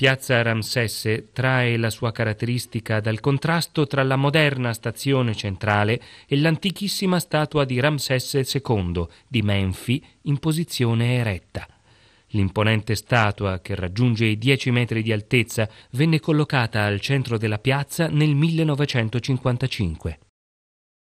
Piazza Ramsesse trae la sua caratteristica dal contrasto tra la moderna stazione centrale e l'antichissima statua di Ramsesse II di Menfi in posizione eretta. L'imponente statua, che raggiunge i 10 metri di altezza, venne collocata al centro della piazza nel 1955.